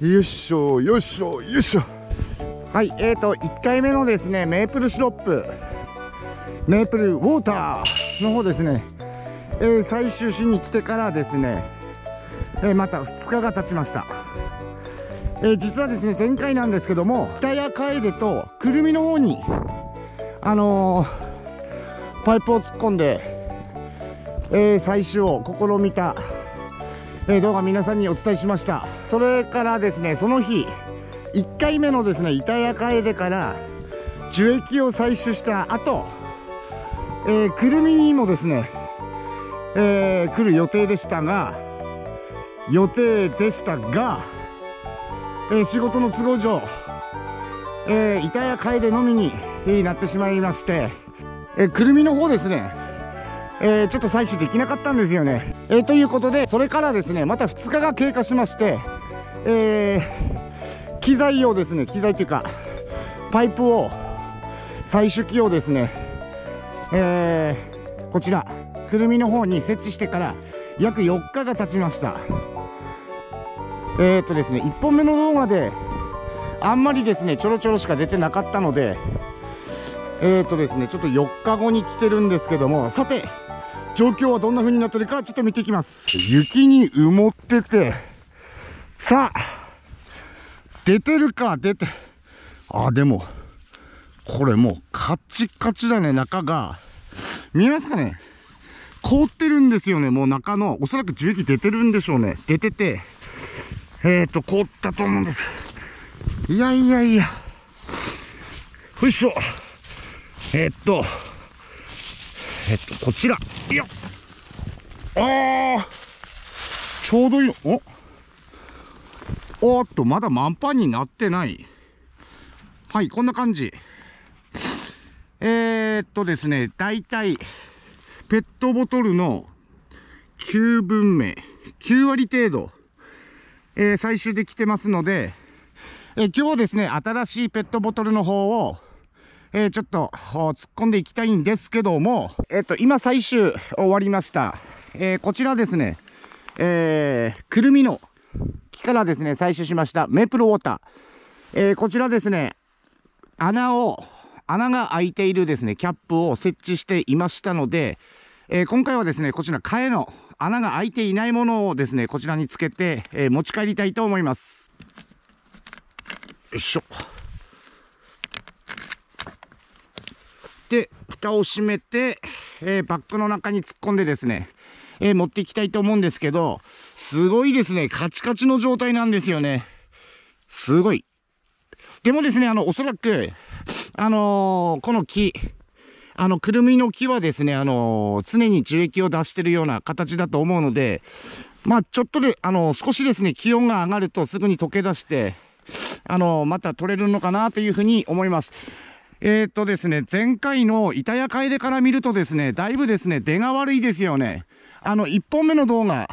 よいしょよいしょよいしょはいえーと1回目のですねメープルシロップメープルウォーターの方ですね、えー、採集しに来てからですね、えー、また2日が経ちましたえー、実はですね前回なんですけども北谷楓とくるみの方にあのー、パイプを突っ込んで、えー、採取を試みたえ動画皆さんにお伝えしましたそれからですねその日1回目のですね板谷楓から樹液を採取した後、えー、クルミにもですね、えー、来る予定でしたが予定でしたが、えー、仕事の都合上、えー、イタヤのみに、なってしまいまして、えー、くるみの方ですねえー、ちょっと採取できなかったんですよね、えー、ということでそれからですねまた2日が経過しまして、えー、機材をですね機材というかパイプを採取機をですね、えー、こちらくるみの方に設置してから約4日が経ちましたえー、っとですね1本目の動画であんまりですねちょろちょろしか出てなかったのでえー、っとですねちょっと4日後に来てるんですけどもさて状況はどんな風になってるかちょっと見ていきます雪に埋もっててさあ出てるか出てあでもこれもうカチカチだね中が見えますかね凍ってるんですよねもう中のおそらく重機出てるんでしょうね出ててえっ、ー、と凍ったと思うんですいやいやいやよいしょえー、っとえっと、こちら。いや。ああ。ちょうどいいの。おおっと、まだ満帆になってない。はい、こんな感じ。えー、っとですね、だいたい、ペットボトルの9分目、9割程度、えー、採取できてますので、えー、今日はですね、新しいペットボトルの方を、えー、ちょっと突っ込んでいきたいんですけども、えっ、ー、と、今最終終わりました。えー、こちらですね、えー、くるみの木からですね、採取しましたメープルウォーター。えー、こちらですね、穴を、穴が開いているですね、キャップを設置していましたので、えー、今回はですね、こちら替えの穴が開いていないものをですね、こちらにつけて、えー、持ち帰りたいと思います。よいしょ。て、蓋を閉めて、えー、バッグの中に突っ込んでですね、えー、持っていきたいと思うんですけど、すごいですね、カチカチの状態なんですよね。すごい。でもですね、あの、おそらく、あのー、この木、あの、くるみの木はですね、あのー、常に樹液を出してるような形だと思うので、まあ、ちょっとで、あのー、少しですね、気温が上がるとすぐに溶け出して、あのまた取れるのかなというふうに思います。えー、っとですね、前回の板屋楓から見るとですね、だいぶですね、出が悪いですよね。あの、1本目の動画、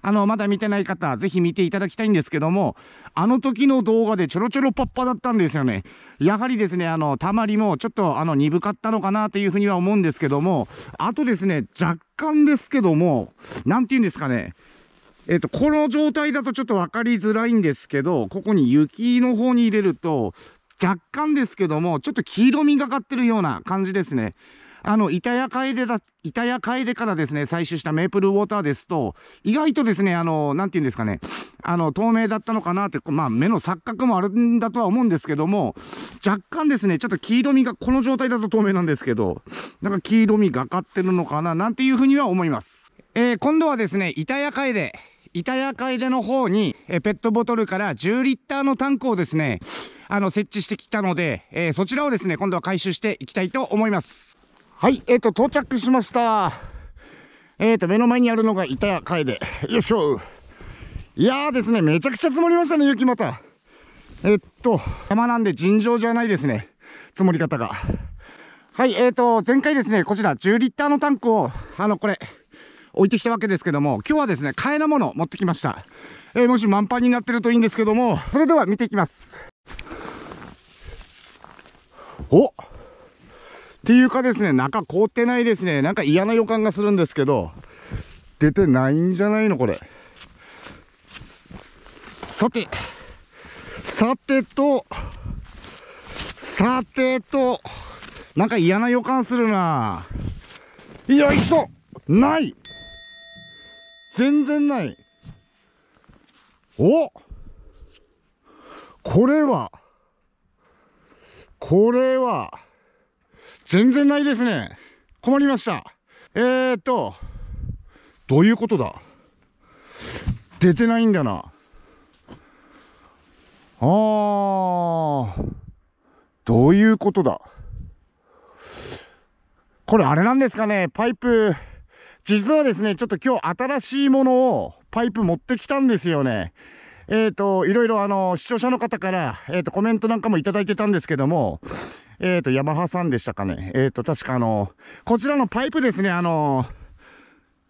あの、まだ見てない方、ぜひ見ていただきたいんですけども、あの時の動画でちょろちょろパッパだったんですよね。やはりですね、あの、たまりもちょっとあの、鈍かったのかなというふうには思うんですけども、あとですね、若干ですけども、なんて言うんですかね、えっと、この状態だとちょっと分かりづらいんですけど、ここに雪の方に入れると、若干ですけども、ちょっと黄色みがかってるような感じですね。あの、板谷デだ、板谷デからですね、採取したメープルウォーターですと、意外とですね、あの、なんていうんですかね、あの、透明だったのかなって、まあ、目の錯覚もあるんだとは思うんですけども、若干ですね、ちょっと黄色みが、この状態だと透明なんですけど、なんか黄色みがかってるのかな、なんていうふうには思います。えー、今度はですね、板谷楓、板谷デの方に、えペットボトルから10リッターのタンクをですね、あの、設置してきたので、えー、そちらをですね、今度は回収していきたいと思います。はい、えっ、ー、と、到着しました。えっ、ー、と、目の前にあるのが板やえで。よいしょ。いやーですね、めちゃくちゃ積もりましたね、雪また。えっと、山なんで尋常じゃないですね。積もり方が。はい、えっ、ー、と、前回ですね、こちら10リッターのタンクを、あの、これ、置いてきたわけですけども、今日はですね、替えのものを持ってきました。えー、もし満杯になってるといいんですけども、それでは見ていきます。おっていうかですね、中凍ってないですね。なんか嫌な予感がするんですけど、出てないんじゃないのこれ。さて、さてと、さてと、なんか嫌な予感するなぁ。いしょない全然ないおこれはこれは、全然ないですね。困りました。えーっと、どういうことだ出てないんだな。あー、どういうことだこれあれなんですかね、パイプ。実はですね、ちょっと今日新しいものをパイプ持ってきたんですよね。えー、と、いろいろあの、視聴者の方から、えっ、ー、と、コメントなんかもいただいてたんですけども、えっ、ー、と、ヤマハさんでしたかね。えっ、と、確かあの、こちらのパイプですね、あの、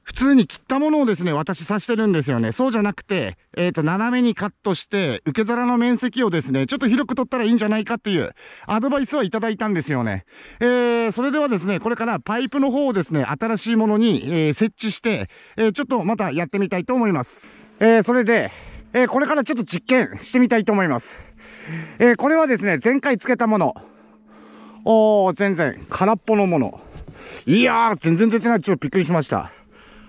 普通に切ったものをですね、私刺してるんですよね。そうじゃなくて、えっ、ー、と、斜めにカットして、受け皿の面積をですね、ちょっと広く取ったらいいんじゃないかっていうアドバイスはいただいたんですよね。えー、それではですね、これからパイプの方をですね、新しいものに、えー、設置して、えー、ちょっとまたやってみたいと思います。えー、それで、えー、これからちょっと実験してみたいと思います。えー、これはですね、前回つけたもの。おー、全然、空っぽのもの。いやー、全然出てない。ちょっとびっくりしました。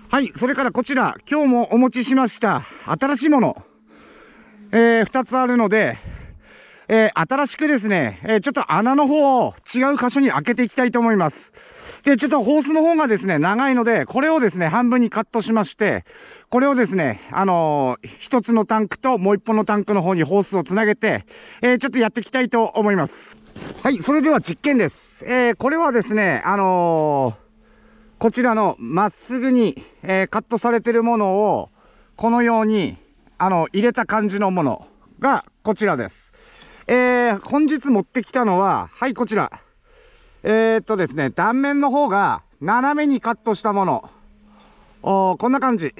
はい、それからこちら、今日もお持ちしました、新しいもの。えー、2つあるので、えー、新しくですね、えー、ちょっと穴の方を違う箇所に開けていきたいと思います。で、ちょっとホースの方がですね、長いので、これをですね、半分にカットしまして、これをですね、あのー、一つのタンクともう一本のタンクの方にホースをつなげて、えー、ちょっとやっていきたいと思います。はい、それでは実験です。えー、これはですね、あのー、こちらのまっすぐに、えー、カットされてるものを、このように、あの、入れた感じのものがこちらです。えー、本日持ってきたのは、はい、こちら。えー、っとですね、断面の方が斜めにカットしたもの。おこんな感じ。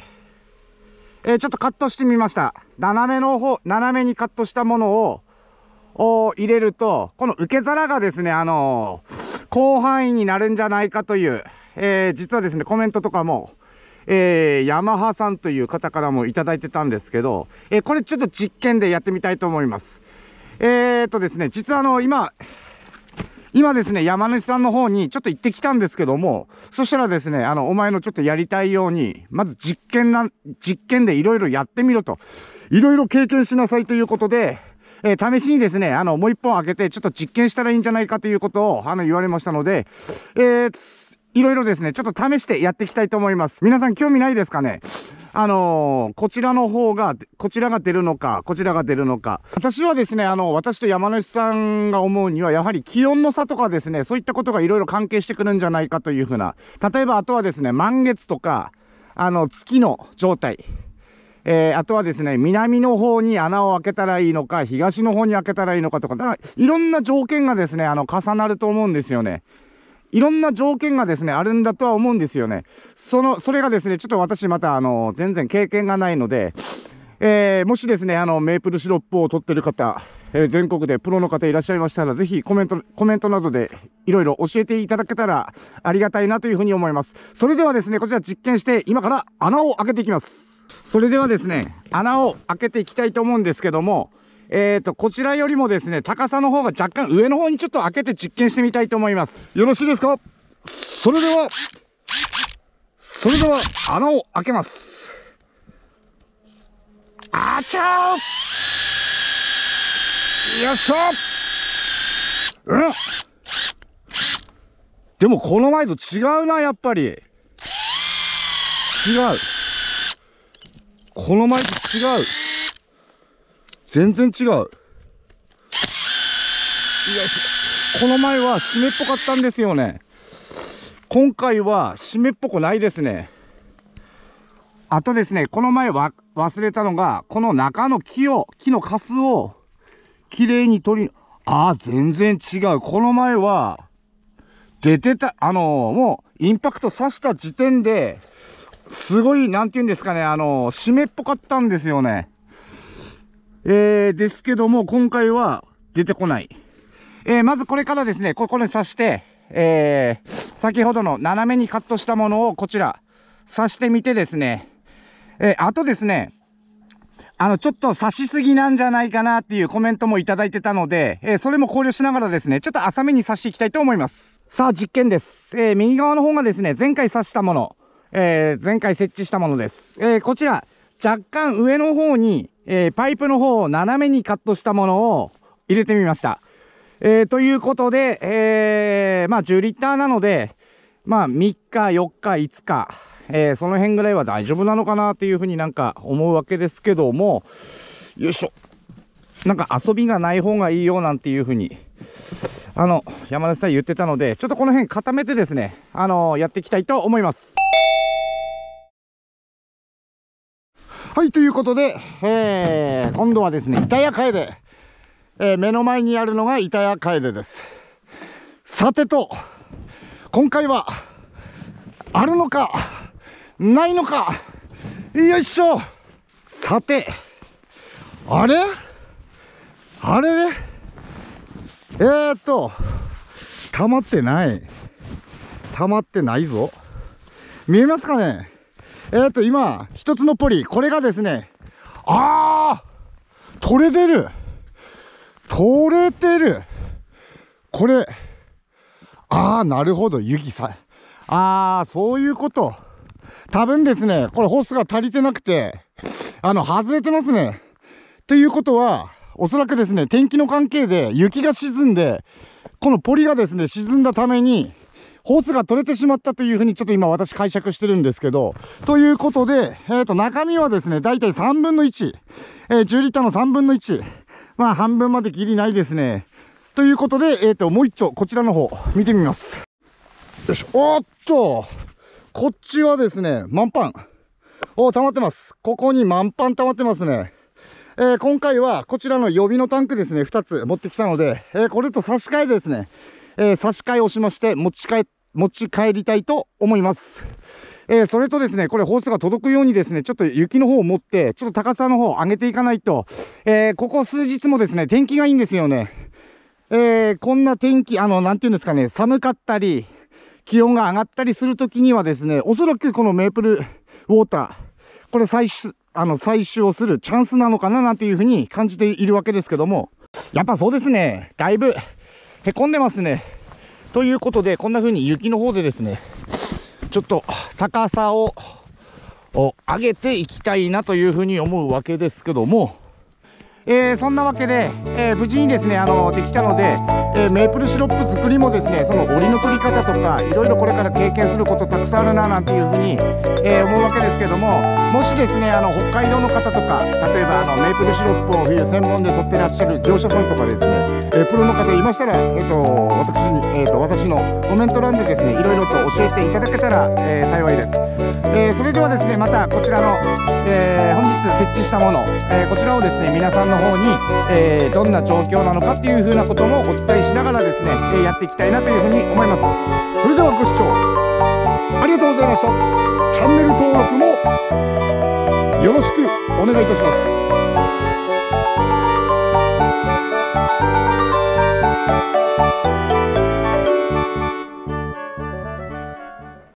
えー、ちょっとカットしてみました。斜めの方、斜めにカットしたものを、を入れると、この受け皿がですね、あのー、広範囲になるんじゃないかという、えー、実はですね、コメントとかも、えー、ヤマハさんという方からもいただいてたんですけど、えー、これちょっと実験でやってみたいと思います。えー、っとですね、実はあの、今、今ですね、山主さんの方にちょっと行ってきたんですけども、そしたらですね、あの、お前のちょっとやりたいように、まず実験な、実験でいろいろやってみろと、いろいろ経験しなさいということで、えー、試しにですね、あの、もう一本開けて、ちょっと実験したらいいんじゃないかということを、あの、言われましたので、えー、いろいろですね、ちょっと試してやっていきたいと思います。皆さん興味ないですかねあのー、こちらの方が、こちらが出るのか、こちらが出るのか。私はですね、あの、私と山主さんが思うには、やはり気温の差とかですね、そういったことがいろいろ関係してくるんじゃないかというふうな。例えば、あとはですね、満月とか、あの、月の状態。えー、あとはですね、南の方に穴を開けたらいいのか、東の方に開けたらいいのかとか、だからいろんな条件がですね、あの、重なると思うんですよね。いろんな条件がですね、あるんだとは思うんですよね。その、それがですね、ちょっと私また、あの、全然経験がないので、えー、もしですね、あの、メープルシロップを取ってる方、えー、全国でプロの方いらっしゃいましたら、ぜひコメント、コメントなどでいろいろ教えていただけたらありがたいなというふうに思います。それではですね、こちら実験して、今から穴を開けていきます。それではですね、穴を開けていきたいと思うんですけども、えっ、ー、と、こちらよりもですね、高さの方が若干上の方にちょっと開けて実験してみたいと思います。よろしいですかそれでは、それでは穴を開けます。あちゃーよっしゃうんでもこの前と違うな、やっぱり。違う。この前と違う。全然違うこの前は湿っぽかったんですよね今回は湿っぽくないですねあとですねこの前は忘れたのがこの中の木を木のカスをきれいに取りああ全然違うこの前は出てたあのー、もうインパクト刺した時点ですごい、なんて言うんですかね、あのー、湿っぽかったんですよね。えー、ですけども、今回は出てこない。えー、まずこれからですね、ここに刺して、えー、先ほどの斜めにカットしたものをこちら、刺してみてですね、えー、あとですね、あの、ちょっと刺しすぎなんじゃないかなっていうコメントもいただいてたので、えー、それも考慮しながらですね、ちょっと浅めに刺していきたいと思います。さあ、実験です。えー、右側の方がですね、前回刺したもの、えー、前回設置したものです。えー、こちら、若干上の方に、えー、パイプの方を斜めにカットしたものを入れてみました。えー、ということで、えー、まあ10リッターなので、まあ3日、4日、5日、えー、その辺ぐらいは大丈夫なのかなというふうになんか思うわけですけども、よいしょ。なんか遊びがない方がいいよなんていうふうに、あの、山田さん言ってたので、ちょっとこの辺固めてですね、あのー、やっていきたいと思います。はい、ということで、えー、今度はですね、板屋楓。えー、目の前にあるのが板屋楓です。さてと、今回は、あるのか、ないのか、よいしょさて、あれあれえー、っと、溜まってない。溜まってないぞ。見えますかねえー、っと、今、一つのポリ、これがですね、あー取れてる取れてるこれ、あー、なるほど、雪さ、あー、そういうこと。多分ですね、これホースが足りてなくて、あの、外れてますね。ということは、おそらくですね、天気の関係で雪が沈んで、このポリがですね、沈んだために、ホースが取れてしまったというふうにちょっと今私解釈してるんですけど、ということで、えっ、ー、と、中身はですね、だいたい3分の1、えー、10リッターの3分の1、まあ半分までギリないですね。ということで、えっ、ー、と、もう一丁、こちらの方、見てみます。よし、おっと、こっちはですね、満パン。お、溜まってます。ここに満パン溜まってますね。えー、今回はこちらの予備のタンクですね、2つ持ってきたので、えー、これと差し替えですね、えー、差し替えをしまして持ち帰っ持ち帰りたいと思います。えー、それとですね、これホースが届くようにですね、ちょっと雪の方を持って、ちょっと高さの方を上げていかないと、えー、ここ数日もですね、天気がいいんですよね。えー、こんな天気、あの、なんていうんですかね、寒かったり、気温が上がったりするときにはですね、おそらくこのメープルウォーター、これ採取、あの、採取をするチャンスなのかななんていうふうに感じているわけですけども、やっぱそうですね、だいぶ、へこんでますね。ということで、こんな風に雪の方でですね、ちょっと高さを上げていきたいなという風に思うわけですけども、えー、そんなわけで、えー、無事にですね、あの、できたので、えー、メープルシロップ作りもですねその檻の取り方とかいろいろこれから経験することたくさんあるななんていうふうに、えー、思うわけですけどももしですねあの北海道の方とか例えばあのメープルシロップを冬専門で取ってらっしゃる業者さんとかですね、えー、プロの方いましたら、えーと、私に、えーと、私のコメント欄でですねいろいろと教えていただけたら、え幸いです、えそれではですねまたこちらの、え本日設置したもの、えこちらをですね皆さんの方に、えどんな状況なのかっていうふうなこともお伝えしてしながらですね、えやっていきたいなというふうに思いますそれではご視聴ありがとうございましたチャンネル登録もよろしくお願いいたします